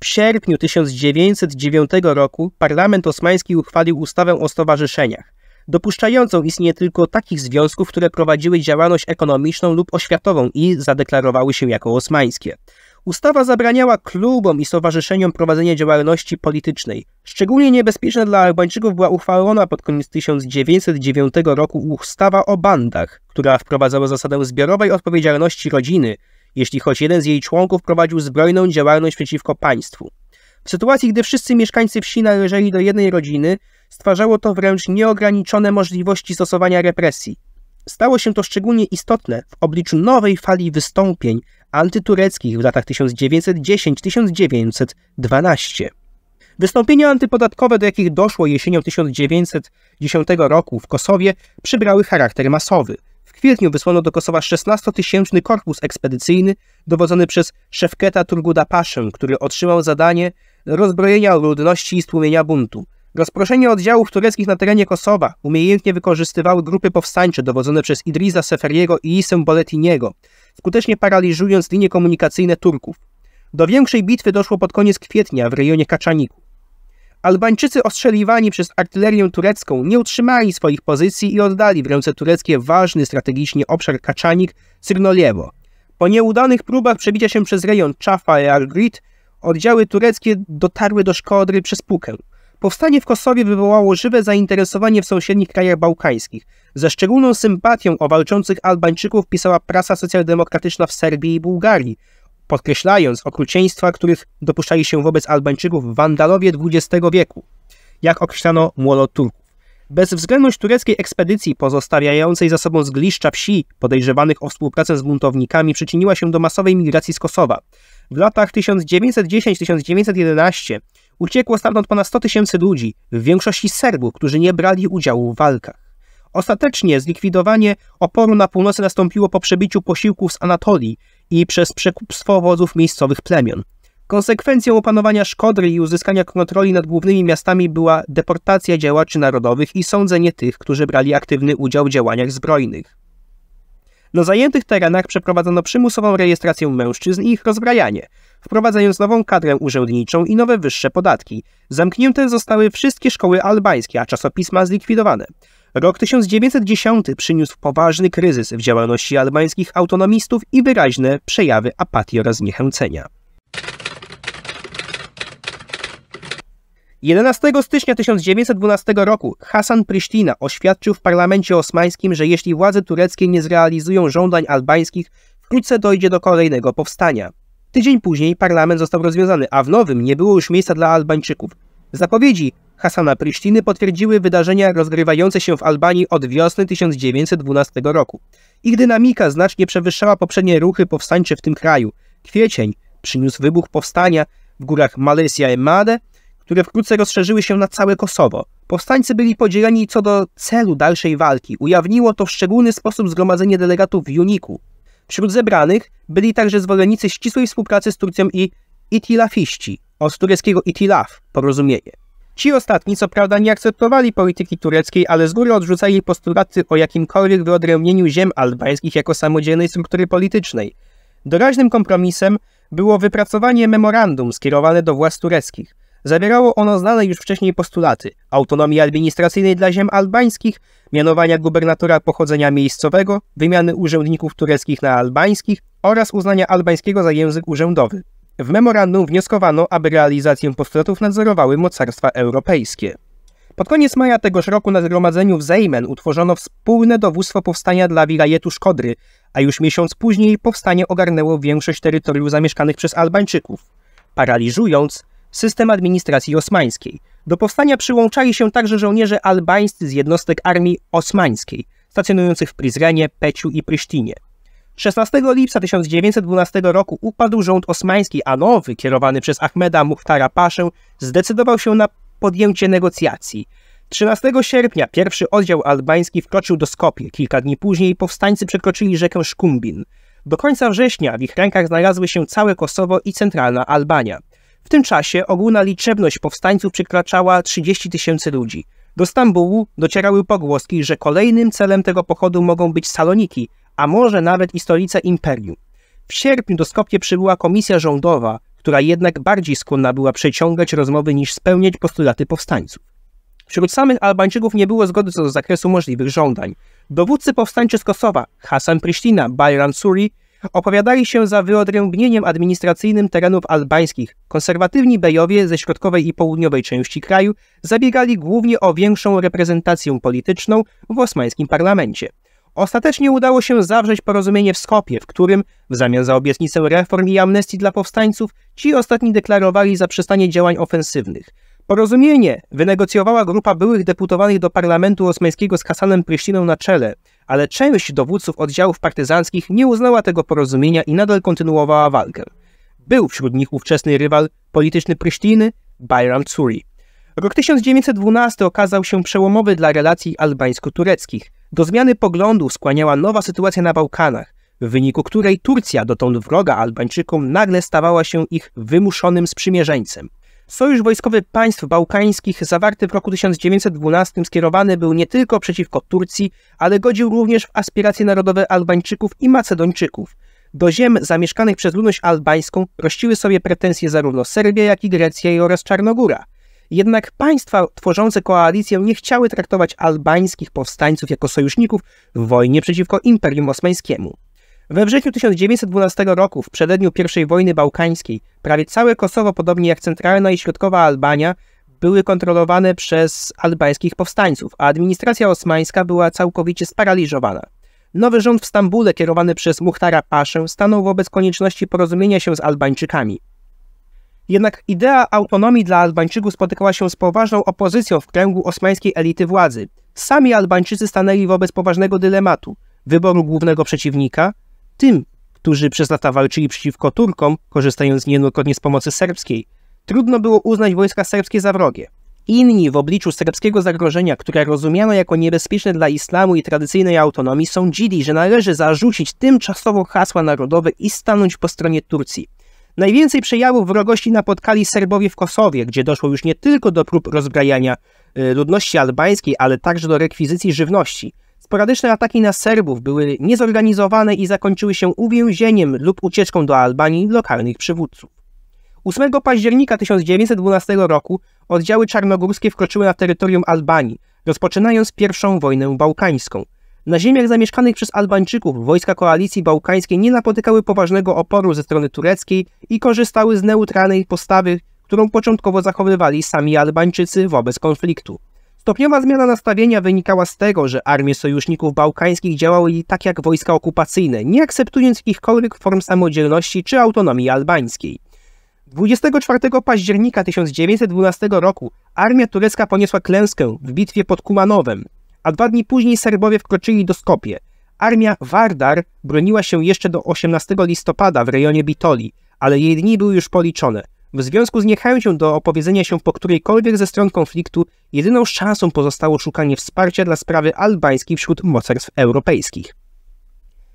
W sierpniu 1909 roku parlament osmański uchwalił ustawę o stowarzyszeniach, dopuszczającą istnienie tylko takich związków, które prowadziły działalność ekonomiczną lub oświatową i zadeklarowały się jako osmańskie. Ustawa zabraniała klubom i stowarzyszeniom prowadzenia działalności politycznej. Szczególnie niebezpieczna dla Albańczyków była uchwalona pod koniec 1909 roku ustawa o bandach, która wprowadzała zasadę zbiorowej odpowiedzialności rodziny, jeśli choć jeden z jej członków prowadził zbrojną działalność przeciwko państwu. W sytuacji, gdy wszyscy mieszkańcy wsi należeli do jednej rodziny, stwarzało to wręcz nieograniczone możliwości stosowania represji. Stało się to szczególnie istotne w obliczu nowej fali wystąpień antytureckich w latach 1910-1912. Wystąpienia antypodatkowe, do jakich doszło jesienią 1910 roku w Kosowie, przybrały charakter masowy. W kwietniu wysłano do Kosowa 16-tysięczny korpus ekspedycyjny dowodzony przez szefketa Turguda Paszę, który otrzymał zadanie rozbrojenia ludności i stłumienia buntu. Rozproszenie oddziałów tureckich na terenie Kosowa umiejętnie wykorzystywały grupy powstańcze dowodzone przez Idriza Seferiego i Isem Boletiniego, skutecznie paraliżując linie komunikacyjne Turków. Do większej bitwy doszło pod koniec kwietnia w rejonie Kaczaniku. Albańczycy ostrzeliwani przez artylerię turecką nie utrzymali swoich pozycji i oddali w ręce tureckie ważny strategicznie obszar Kaczanik Sygnoliewo. Po nieudanych próbach przebicia się przez rejon Czafa i Argrit oddziały tureckie dotarły do Szkodry przez Pukę – Powstanie w Kosowie wywołało żywe zainteresowanie w sąsiednich krajach bałkańskich. Ze szczególną sympatią o walczących Albańczyków pisała prasa socjaldemokratyczna w Serbii i Bułgarii, podkreślając okrucieństwa, których dopuszczali się wobec Albańczyków wandalowie XX wieku, jak określano młodoturków. Bezwzględność tureckiej ekspedycji pozostawiającej za sobą zgliszcza wsi podejrzewanych o współpracę z buntownikami przyczyniła się do masowej migracji z Kosowa. W latach 1910-1911 Uciekło stamtąd ponad 100 tysięcy ludzi, w większości Serbów, którzy nie brali udziału w walkach. Ostatecznie zlikwidowanie oporu na północy nastąpiło po przebiciu posiłków z Anatolii i przez przekupstwo wodzów miejscowych plemion. Konsekwencją opanowania Szkodry i uzyskania kontroli nad głównymi miastami była deportacja działaczy narodowych i sądzenie tych, którzy brali aktywny udział w działaniach zbrojnych. Na zajętych terenach przeprowadzono przymusową rejestrację mężczyzn i ich rozbrajanie, wprowadzając nową kadrę urzędniczą i nowe wyższe podatki. Zamknięte zostały wszystkie szkoły albańskie, a czasopisma zlikwidowane. Rok 1910 przyniósł poważny kryzys w działalności albańskich autonomistów i wyraźne przejawy apatii oraz zniechęcenia. 11 stycznia 1912 roku Hasan Pristina oświadczył w parlamencie osmańskim, że jeśli władze tureckie nie zrealizują żądań albańskich, wkrótce dojdzie do kolejnego powstania. Tydzień później parlament został rozwiązany, a w nowym nie było już miejsca dla Albańczyków. Zapowiedzi Hasana Pristiny potwierdziły wydarzenia rozgrywające się w Albanii od wiosny 1912 roku. Ich dynamika znacznie przewyższała poprzednie ruchy powstańcze w tym kraju. Kwiecień przyniósł wybuch powstania w górach i Made, które wkrótce rozszerzyły się na całe Kosowo. Powstańcy byli podzieleni co do celu dalszej walki. Ujawniło to w szczególny sposób zgromadzenie delegatów w Juniku. Wśród zebranych byli także zwolennicy ścisłej współpracy z Turcją i itilafiści, od tureckiego itilaf, porozumienie. Ci ostatni co prawda nie akceptowali polityki tureckiej, ale z góry odrzucali postulaty o jakimkolwiek wyodrębnieniu ziem albańskich jako samodzielnej struktury politycznej. Doraźnym kompromisem było wypracowanie memorandum skierowane do władz tureckich. Zawierało ono znane już wcześniej postulaty autonomii administracyjnej dla ziem albańskich, mianowania gubernatora pochodzenia miejscowego, wymiany urzędników tureckich na albańskich oraz uznania albańskiego za język urzędowy. W memorandum wnioskowano, aby realizację postulatów nadzorowały mocarstwa europejskie. Pod koniec maja tegoż roku na zgromadzeniu w Zejmen utworzono wspólne dowództwo powstania dla wilajetu Szkodry, a już miesiąc później powstanie ogarnęło większość terytoriów zamieszkanych przez Albańczyków. Paraliżując, system administracji osmańskiej. Do powstania przyłączali się także żołnierze albańscy z jednostek armii osmańskiej, stacjonujących w Prizrenie, Peciu i Prysztinie. 16 lipca 1912 roku upadł rząd osmański, a nowy, kierowany przez Ahmeda Muhtara Paszę, zdecydował się na podjęcie negocjacji. 13 sierpnia pierwszy oddział albański wkroczył do Skopie. Kilka dni później powstańcy przekroczyli rzekę Szkumbin. Do końca września w ich rękach znalazły się całe Kosowo i centralna Albania. W tym czasie ogólna liczebność powstańców przekraczała 30 tysięcy ludzi. Do Stambułu docierały pogłoski, że kolejnym celem tego pochodu mogą być Saloniki, a może nawet i stolica imperium. W sierpniu do Skopie przybyła komisja rządowa, która jednak bardziej skłonna była przeciągać rozmowy niż spełniać postulaty powstańców. Wśród samych Albańczyków nie było zgody co do zakresu możliwych żądań. Dowódcy powstańczy z Kosowa, Hasan Pristina, Bajran Suri, opowiadali się za wyodrębnieniem administracyjnym terenów albańskich. Konserwatywni Bejowie ze środkowej i południowej części kraju zabiegali głównie o większą reprezentację polityczną w osmańskim parlamencie. Ostatecznie udało się zawrzeć porozumienie w Skopie, w którym, w zamian za obietnicę reform i amnestii dla powstańców, ci ostatni deklarowali zaprzestanie działań ofensywnych. Porozumienie wynegocjowała grupa byłych deputowanych do parlamentu osmańskiego z Hasanem Pryszciną na czele, ale część dowódców oddziałów partyzanckich nie uznała tego porozumienia i nadal kontynuowała walkę. Był wśród nich ówczesny rywal polityczny Prisztiny, Bayram Curi. Rok 1912 okazał się przełomowy dla relacji albańsko-tureckich. Do zmiany poglądów skłaniała nowa sytuacja na Bałkanach, w wyniku której Turcja, dotąd wroga Albańczykom, nagle stawała się ich wymuszonym sprzymierzeńcem. Sojusz Wojskowy Państw Bałkańskich zawarty w roku 1912 skierowany był nie tylko przeciwko Turcji, ale godził również w aspiracje narodowe Albańczyków i Macedończyków. Do ziem zamieszkanych przez ludność albańską rościły sobie pretensje zarówno Serbia, jak i Grecja oraz Czarnogóra. Jednak państwa tworzące koalicję nie chciały traktować albańskich powstańców jako sojuszników w wojnie przeciwko Imperium Osmańskiemu. We wrześniu 1912 roku, w przededniu I wojny bałkańskiej, prawie całe Kosowo, podobnie jak centralna i środkowa Albania, były kontrolowane przez albańskich powstańców, a administracja osmańska była całkowicie sparaliżowana. Nowy rząd w Stambule, kierowany przez Muhtara Paszę, stanął wobec konieczności porozumienia się z Albańczykami. Jednak idea autonomii dla Albańczyków spotykała się z poważną opozycją w kręgu osmańskiej elity władzy. Sami Albańczycy stanęli wobec poważnego dylematu: wyboru głównego przeciwnika, tym, którzy przez lata walczyli przeciwko Turkom, korzystając niejednokrotnie z pomocy serbskiej, trudno było uznać wojska serbskie za wrogie. Inni w obliczu serbskiego zagrożenia, które rozumiano jako niebezpieczne dla islamu i tradycyjnej autonomii, sądzili, że należy zarzucić tymczasowo hasła narodowe i stanąć po stronie Turcji. Najwięcej przejawów wrogości napotkali Serbowie w Kosowie, gdzie doszło już nie tylko do prób rozbrajania y, ludności albańskiej, ale także do rekwizycji żywności – Sporadyczne ataki na Serbów były niezorganizowane i zakończyły się uwięzieniem lub ucieczką do Albanii lokalnych przywódców. 8 października 1912 roku oddziały czarnogórskie wkroczyły na terytorium Albanii, rozpoczynając pierwszą wojnę bałkańską. Na ziemiach zamieszkanych przez Albańczyków wojska koalicji bałkańskiej nie napotykały poważnego oporu ze strony tureckiej i korzystały z neutralnej postawy, którą początkowo zachowywali sami Albańczycy wobec konfliktu. Stopniowa zmiana nastawienia wynikała z tego, że armie sojuszników bałkańskich działały tak jak wojska okupacyjne, nie akceptując jakichkolwiek form samodzielności czy autonomii albańskiej. 24 października 1912 roku armia turecka poniosła klęskę w bitwie pod Kumanowem, a dwa dni później Serbowie wkroczyli do Skopie. Armia Vardar broniła się jeszcze do 18 listopada w rejonie Bitoli, ale jej dni były już policzone – w związku z niechęcią do opowiedzenia się po którejkolwiek ze stron konfliktu, jedyną szansą pozostało szukanie wsparcia dla sprawy albańskiej wśród mocarstw europejskich.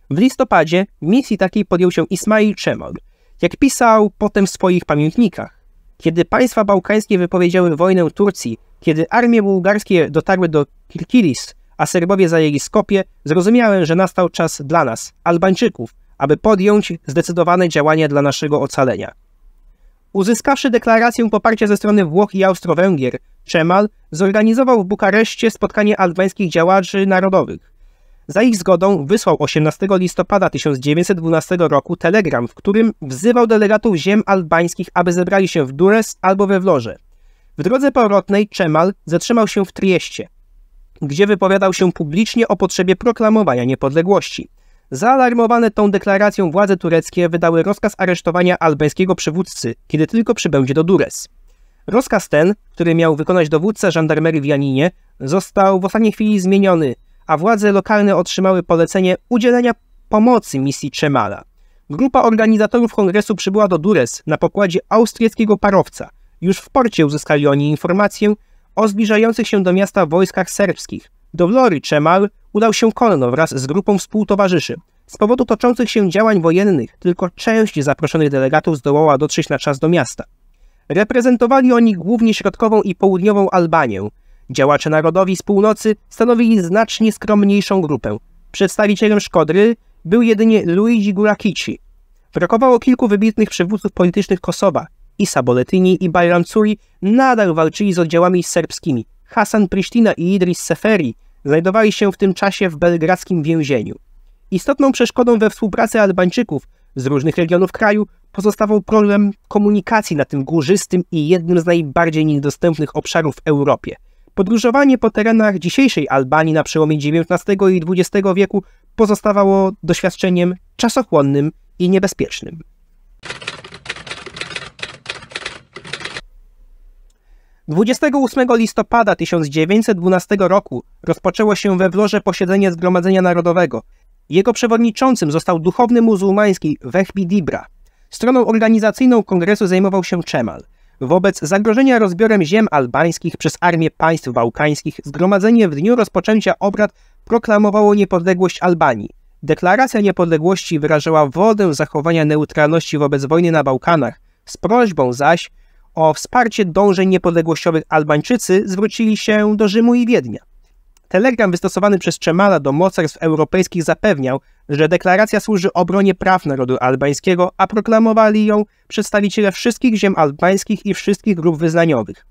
W listopadzie misji takiej podjął się Ismail Czemol. Jak pisał potem w swoich pamiętnikach, kiedy państwa bałkańskie wypowiedziały wojnę Turcji, kiedy armie bułgarskie dotarły do Kirkilis, a Serbowie zajęli Skopie, zrozumiałem, że nastał czas dla nas, Albańczyków, aby podjąć zdecydowane działania dla naszego ocalenia. Uzyskawszy deklarację poparcia ze strony Włoch i Austro-Węgier, Czemal zorganizował w Bukareszcie spotkanie albańskich działaczy narodowych. Za ich zgodą wysłał 18 listopada 1912 roku telegram, w którym wzywał delegatów ziem albańskich, aby zebrali się w Dures albo we Wlorze. W drodze powrotnej Czemal zatrzymał się w Trieście, gdzie wypowiadał się publicznie o potrzebie proklamowania niepodległości – Zaalarmowane tą deklaracją władze tureckie wydały rozkaz aresztowania albańskiego przywódcy, kiedy tylko przybędzie do Dures. Rozkaz ten, który miał wykonać dowódca żandarmerii w Janinie, został w ostatniej chwili zmieniony, a władze lokalne otrzymały polecenie udzielenia pomocy misji Czemala. Grupa organizatorów kongresu przybyła do Dures na pokładzie austriackiego parowca. Już w porcie uzyskali oni informację o zbliżających się do miasta wojskach serbskich. Do Vlory Czemal udał się konno wraz z grupą współtowarzyszy. Z powodu toczących się działań wojennych tylko część zaproszonych delegatów zdołała dotrzeć na czas do miasta. Reprezentowali oni głównie środkową i południową Albanię. Działacze narodowi z północy stanowili znacznie skromniejszą grupę. Przedstawicielem Szkodry był jedynie Luigi Gurakici. Brakowało kilku wybitnych przywódców politycznych Kosowa. Isa Boletini i Bajram Curi nadal walczyli z oddziałami serbskimi. Hasan Pristina i Idris Seferi znajdowali się w tym czasie w belgrackim więzieniu. Istotną przeszkodą we współpracy Albańczyków z różnych regionów kraju pozostawał problem komunikacji na tym górzystym i jednym z najbardziej niedostępnych obszarów w Europie. Podróżowanie po terenach dzisiejszej Albanii na przełomie XIX i XX wieku pozostawało doświadczeniem czasochłonnym i niebezpiecznym. 28 listopada 1912 roku rozpoczęło się we Wlorze posiedzenie Zgromadzenia Narodowego. Jego przewodniczącym został duchowny muzułmański Wehbi Dibra. Stroną organizacyjną kongresu zajmował się Czemal. Wobec zagrożenia rozbiorem ziem albańskich przez armię państw bałkańskich zgromadzenie w dniu rozpoczęcia obrad proklamowało niepodległość Albanii. Deklaracja niepodległości wyrażała wodę zachowania neutralności wobec wojny na Bałkanach, z prośbą zaś o wsparcie dążeń niepodległościowych Albańczycy zwrócili się do Rzymu i Wiednia. Telegram wystosowany przez Czemala do mocarstw europejskich zapewniał, że deklaracja służy obronie praw narodu albańskiego, a proklamowali ją przedstawiciele wszystkich ziem albańskich i wszystkich grup wyznaniowych.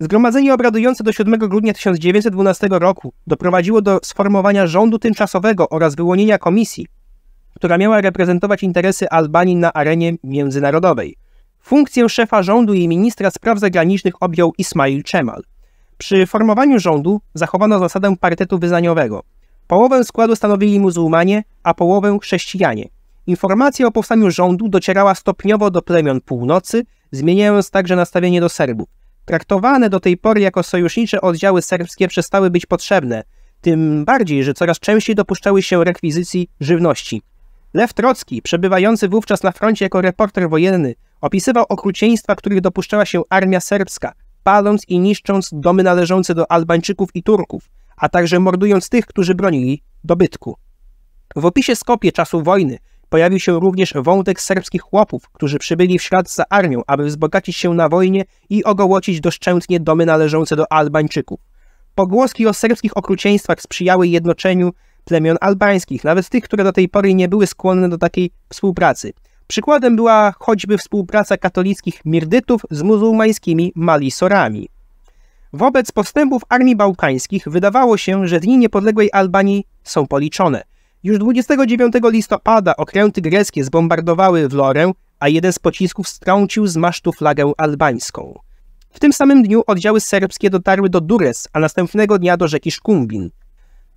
Zgromadzenie obradujące do 7 grudnia 1912 roku doprowadziło do sformowania rządu tymczasowego oraz wyłonienia komisji, która miała reprezentować interesy Albanii na arenie międzynarodowej. Funkcję szefa rządu i ministra spraw zagranicznych objął Ismail Czemal. Przy formowaniu rządu zachowano zasadę partetu wyznaniowego. Połowę składu stanowili muzułmanie, a połowę chrześcijanie. Informacja o powstaniu rządu docierała stopniowo do plemion północy, zmieniając także nastawienie do Serbów. Traktowane do tej pory jako sojusznicze oddziały serbskie przestały być potrzebne, tym bardziej, że coraz częściej dopuszczały się rekwizycji żywności. Lew Trocki, przebywający wówczas na froncie jako reporter wojenny, Opisywał okrucieństwa, których dopuszczała się armia serbska, paląc i niszcząc domy należące do Albańczyków i Turków, a także mordując tych, którzy bronili dobytku. W opisie Skopie czasu wojny pojawił się również wątek serbskich chłopów, którzy przybyli w ślad za armią, aby wzbogacić się na wojnie i ogołocić doszczętnie domy należące do Albańczyków. Pogłoski o serbskich okrucieństwach sprzyjały jednoczeniu plemion albańskich, nawet tych, które do tej pory nie były skłonne do takiej współpracy. Przykładem była choćby współpraca katolickich Mirdytów z muzułmańskimi Malisorami. Wobec postępów armii bałkańskich wydawało się, że dni niepodległej Albanii są policzone. Już 29 listopada okręty greckie zbombardowały Wlorę, a jeden z pocisków strącił z masztu flagę albańską. W tym samym dniu oddziały serbskie dotarły do Dures, a następnego dnia do rzeki Szkumbin.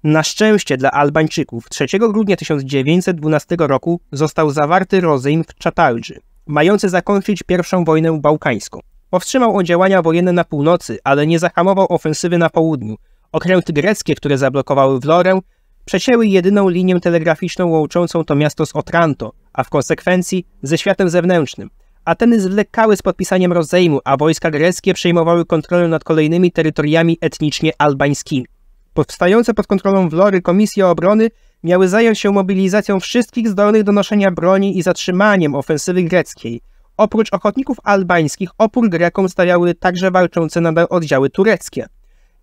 Na szczęście dla Albańczyków 3 grudnia 1912 roku został zawarty rozejm w Czataldży, mający zakończyć I wojnę bałkańską. Powstrzymał on działania wojenne na północy, ale nie zahamował ofensywy na południu. Okręty greckie, które zablokowały Wlorę, przecięły jedyną linię telegraficzną łączącą to miasto z Otranto, a w konsekwencji ze światem zewnętrznym. Ateny zwlekały z podpisaniem rozejmu, a wojska greckie przejmowały kontrolę nad kolejnymi terytoriami etnicznie albańskimi. Powstające pod kontrolą Wlory Komisje Obrony miały zająć się mobilizacją wszystkich zdolnych do noszenia broni i zatrzymaniem ofensywy greckiej. Oprócz ochotników albańskich opór Grekom stawiały także walczące nadal oddziały tureckie.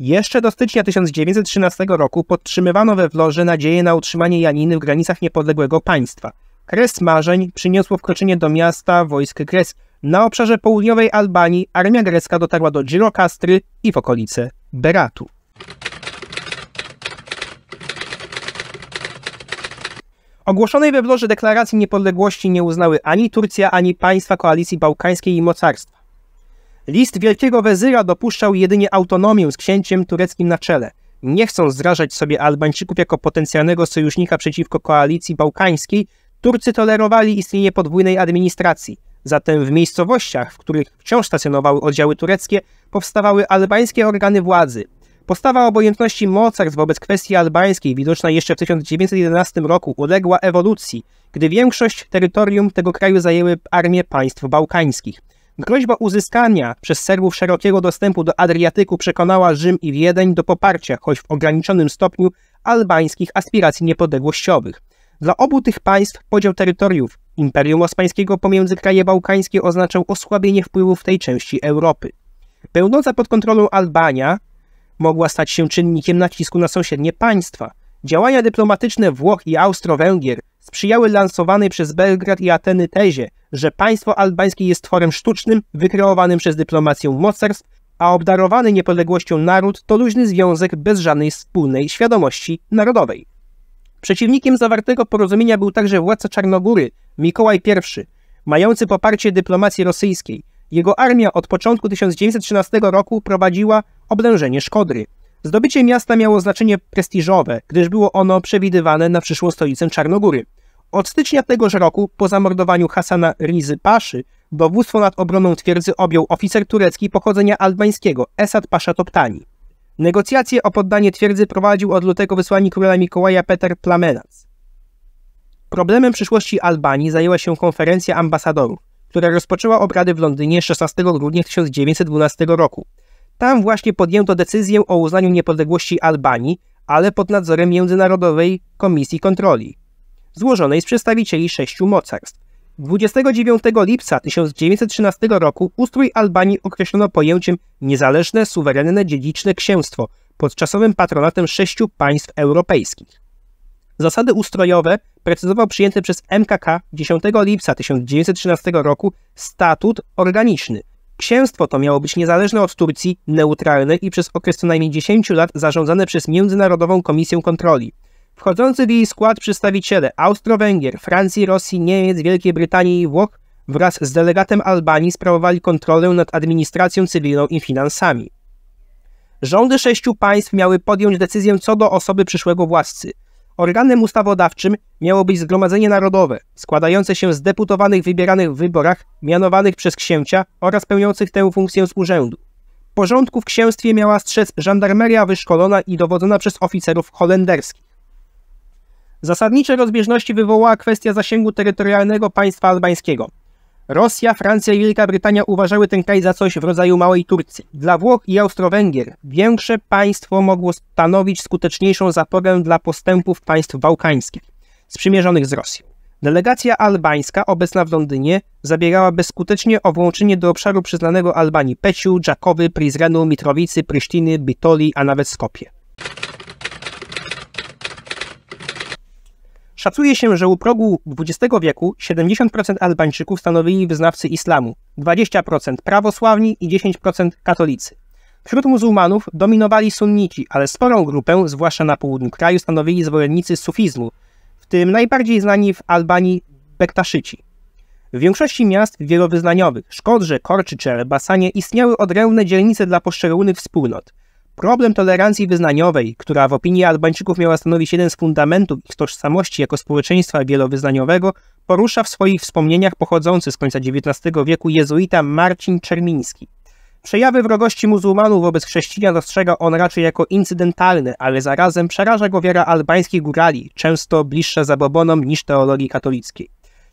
Jeszcze do stycznia 1913 roku podtrzymywano we Wlorze nadzieję na utrzymanie Janiny w granicach niepodległego państwa. Kres marzeń przyniosło wkroczenie do miasta wojsk greckich. Na obszarze południowej Albanii armia grecka dotarła do Girokastry i w okolice Beratu. Ogłoszonej we Wlorze deklaracji niepodległości nie uznały ani Turcja, ani państwa koalicji bałkańskiej i mocarstwa. List wielkiego wezyra dopuszczał jedynie autonomię z księciem tureckim na czele. Nie chcąc zrażać sobie Albańczyków jako potencjalnego sojusznika przeciwko koalicji bałkańskiej, Turcy tolerowali istnienie podwójnej administracji. Zatem w miejscowościach, w których wciąż stacjonowały oddziały tureckie, powstawały albańskie organy władzy, Postawa obojętności mocarstw wobec kwestii albańskiej, widoczna jeszcze w 1911 roku, uległa ewolucji, gdy większość terytorium tego kraju zajęły armie państw bałkańskich. Groźba uzyskania przez Serbów szerokiego dostępu do Adriatyku przekonała Rzym i Wiedeń do poparcia, choć w ograniczonym stopniu, albańskich aspiracji niepodległościowych. Dla obu tych państw podział terytoriów Imperium Osmańskiego pomiędzy kraje bałkańskie oznaczał osłabienie wpływów tej części Europy. Pełnąca pod kontrolą Albania mogła stać się czynnikiem nacisku na sąsiednie państwa. Działania dyplomatyczne Włoch i Austro-Węgier sprzyjały lansowanej przez Belgrad i Ateny tezie, że państwo albańskie jest tworem sztucznym, wykreowanym przez dyplomację mocarstw, a obdarowany niepodległością naród to luźny związek bez żadnej wspólnej świadomości narodowej. Przeciwnikiem zawartego porozumienia był także władca Czarnogóry, Mikołaj I, mający poparcie dyplomacji rosyjskiej – jego armia od początku 1913 roku prowadziła oblężenie Szkodry. Zdobycie miasta miało znaczenie prestiżowe, gdyż było ono przewidywane na przyszłą stolicę Czarnogóry. Od stycznia tegoż roku, po zamordowaniu Hasana Rizy Paszy, dowództwo nad obroną twierdzy objął oficer turecki pochodzenia albańskiego Esad Pasza Toptani. Negocjacje o poddanie twierdzy prowadził od lutego wysłannik króla Mikołaja Peter Plamenac. Problemem przyszłości Albanii zajęła się konferencja ambasadorów która rozpoczęła obrady w Londynie 16 grudnia 1912 roku. Tam właśnie podjęto decyzję o uznaniu niepodległości Albanii, ale pod nadzorem Międzynarodowej Komisji Kontroli, złożonej z przedstawicieli sześciu mocarstw. 29 lipca 1913 roku ustrój Albanii określono pojęciem niezależne, suwerenne, dziedziczne księstwo pod czasowym patronatem sześciu państw europejskich zasady ustrojowe precyzował przyjęty przez MKK 10 lipca 1913 roku statut organiczny. Księstwo to miało być niezależne od Turcji, neutralne i przez okres co najmniej 10 lat zarządzane przez Międzynarodową Komisję Kontroli. Wchodzący w jej skład przedstawiciele Austro-Węgier, Francji, Rosji, Niemiec, Wielkiej Brytanii i Włoch wraz z delegatem Albanii sprawowali kontrolę nad administracją cywilną i finansami. Rządy sześciu państw miały podjąć decyzję co do osoby przyszłego władcy – Organem ustawodawczym miało być Zgromadzenie Narodowe, składające się z deputowanych wybieranych w wyborach, mianowanych przez księcia oraz pełniących tę funkcję z urzędu. Porządku w księstwie miała strzec żandarmeria wyszkolona i dowodzona przez oficerów holenderskich. Zasadnicze rozbieżności wywołała kwestia zasięgu terytorialnego państwa albańskiego. Rosja, Francja i Wielka Brytania uważały ten kraj za coś w rodzaju małej Turcji. Dla Włoch i Austro-Węgier większe państwo mogło stanowić skuteczniejszą zaporę dla postępów państw bałkańskich, sprzymierzonych z Rosją. Delegacja albańska obecna w Londynie zabierała bezskutecznie o włączenie do obszaru przyznanego Albanii Peciu, Dżakowy, Prizrenu, Mitrowicy, Prysztiny, Bitoli, a nawet Skopie. Szacuje się, że u progu XX wieku 70% Albańczyków stanowili wyznawcy islamu, 20% prawosławni i 10% katolicy. Wśród muzułmanów dominowali sunnici, ale sporą grupę, zwłaszcza na południu kraju, stanowili zwolennicy sufizmu, w tym najbardziej znani w Albanii Bektaszyci. W większości miast wielowyznaniowych, Szkodrze, Korczy czy Elbasanie istniały odrębne dzielnice dla poszczególnych wspólnot – Problem tolerancji wyznaniowej, która w opinii Albańczyków miała stanowić jeden z fundamentów ich tożsamości jako społeczeństwa wielowyznaniowego, porusza w swoich wspomnieniach pochodzący z końca XIX wieku jezuita Marcin Czermiński. Przejawy wrogości muzułmanów wobec chrześcijan dostrzega on raczej jako incydentalne, ale zarazem przeraża go wiara albańskich górali, często bliższa zabobonom niż teologii katolickiej.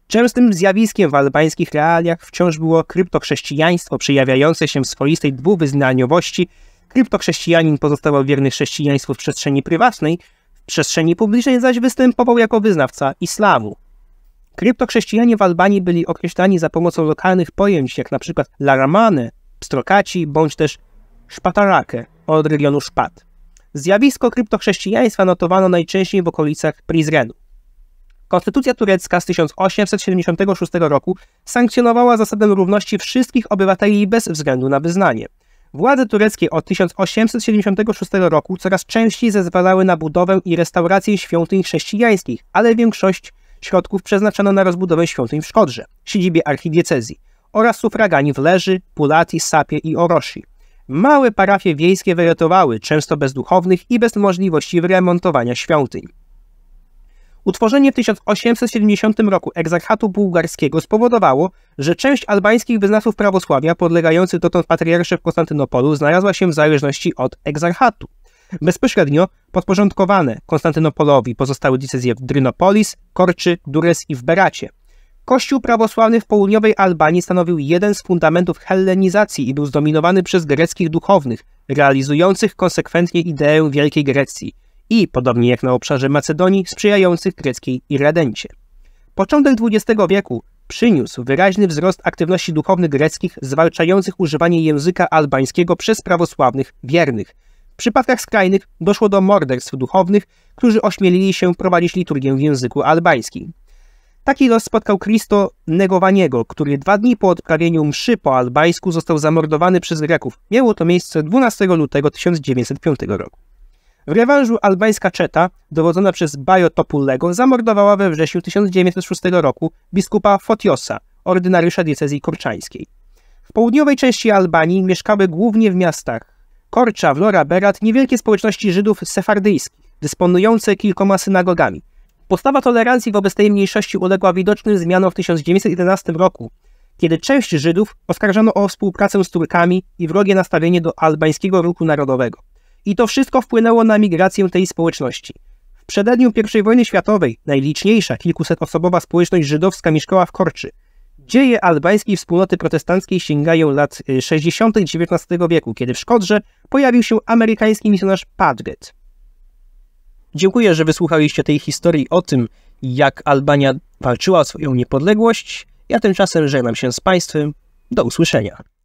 Częstym zjawiskiem w albańskich realiach wciąż było kryptochrześcijaństwo przejawiające się w swoistej dwuwyznaniowości Kryptochrześcijanin pozostawał wierny chrześcijaństwu w przestrzeni prywatnej, w przestrzeni publicznej zaś występował jako wyznawca islamu. Kryptochrześcijanie w Albanii byli określani za pomocą lokalnych pojęć, jak np. laramane, pstrokaci, bądź też szpatarake od regionu Szpat. Zjawisko kryptochrześcijaństwa notowano najczęściej w okolicach Prizrenu. Konstytucja turecka z 1876 roku sankcjonowała zasadę równości wszystkich obywateli bez względu na wyznanie – Władze tureckie od 1876 roku coraz częściej zezwalały na budowę i restaurację świątyń chrześcijańskich, ale większość środków przeznaczano na rozbudowę świątyń w Szkodrze, siedzibie archidiecezji, oraz sufragani w Leży, Pulati, Sapie i Orosi. Małe parafie wiejskie wylotowały często bez duchownych i bez możliwości remontowania świątyń. Utworzenie w 1870 roku egzarchatu bułgarskiego spowodowało, że część albańskich wyznawców prawosławia podlegających dotąd patriarsze w Konstantynopolu znalazła się w zależności od egzarchatu. Bezpośrednio podporządkowane Konstantynopolowi pozostały decyzje w Drynopolis, Korczy, Dures i w Beracie. Kościół prawosławny w południowej Albanii stanowił jeden z fundamentów hellenizacji i był zdominowany przez greckich duchownych, realizujących konsekwentnie ideę Wielkiej Grecji – i, podobnie jak na obszarze Macedonii, sprzyjających greckiej irredencie. Początek XX wieku przyniósł wyraźny wzrost aktywności duchownych greckich zwalczających używanie języka albańskiego przez prawosławnych wiernych. W przypadkach skrajnych doszło do morderstw duchownych, którzy ośmielili się prowadzić liturgię w języku albańskim. Taki los spotkał Kristo Negowaniego, który dwa dni po odprawieniu mszy po albańsku został zamordowany przez Greków. Miało to miejsce 12 lutego 1905 roku. W rewanżu albańska czeta, dowodzona przez Bajo Topullego, zamordowała we wrześniu 1906 roku biskupa Fotiosa, ordynariusza diecezji kurczańskiej. W południowej części Albanii mieszkały głównie w miastach Korcza, Vlora, Berat niewielkie społeczności Żydów sefardyjskich, dysponujące kilkoma synagogami. Postawa tolerancji wobec tej mniejszości uległa widocznym zmianom w 1911 roku, kiedy część Żydów oskarżono o współpracę z Turkami i wrogie nastawienie do albańskiego ruchu narodowego. I to wszystko wpłynęło na migrację tej społeczności. W przededniu I wojny światowej najliczniejsza kilkusetosobowa społeczność żydowska mieszkała w Korczy. Dzieje albańskiej wspólnoty protestanckiej sięgają lat 60. Y, XIX wieku, kiedy w Szkodrze pojawił się amerykański misjonarz Padgett. Dziękuję, że wysłuchaliście tej historii o tym, jak Albania walczyła o swoją niepodległość. Ja tymczasem żegnam się z Państwem. Do usłyszenia.